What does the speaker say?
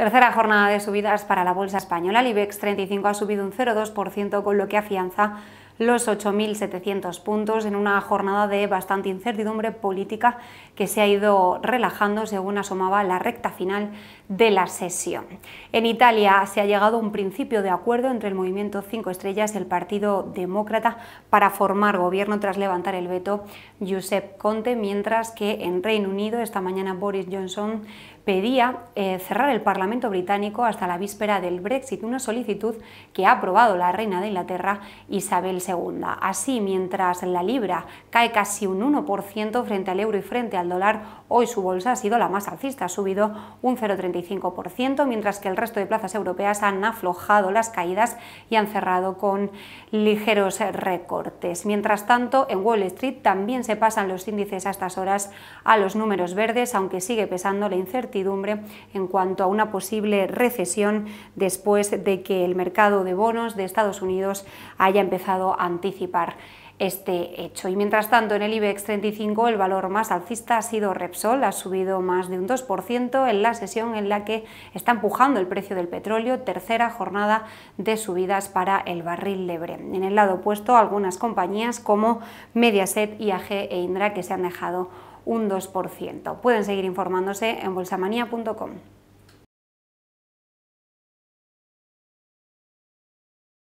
Tercera jornada de subidas para la bolsa española. El IBEX 35 ha subido un 0,2%, con lo que afianza los 8.700 puntos en una jornada de bastante incertidumbre política que se ha ido relajando según asomaba la recta final de la sesión. En Italia se ha llegado a un principio de acuerdo entre el Movimiento 5 Estrellas y el Partido Demócrata para formar gobierno tras levantar el veto Giuseppe Conte, mientras que en Reino Unido esta mañana Boris Johnson pedía eh, cerrar el Parlamento británico hasta la víspera del Brexit, una solicitud que ha aprobado la reina de Inglaterra Isabel II segunda. Así, mientras la libra cae casi un 1% frente al euro y frente al dólar, hoy su bolsa ha sido la más alcista, ha subido un 0,35%, mientras que el resto de plazas europeas han aflojado las caídas y han cerrado con ligeros recortes. Mientras tanto, en Wall Street también se pasan los índices a estas horas a los números verdes, aunque sigue pesando la incertidumbre en cuanto a una posible recesión después de que el mercado de bonos de Estados Unidos haya empezado anticipar este hecho. Y mientras tanto, en el IBEX 35 el valor más alcista ha sido Repsol, ha subido más de un 2% en la sesión en la que está empujando el precio del petróleo, tercera jornada de subidas para el barril de Brent. En el lado opuesto, algunas compañías como Mediaset, IAG e Indra que se han dejado un 2%. Pueden seguir informándose en bolsamanía.com.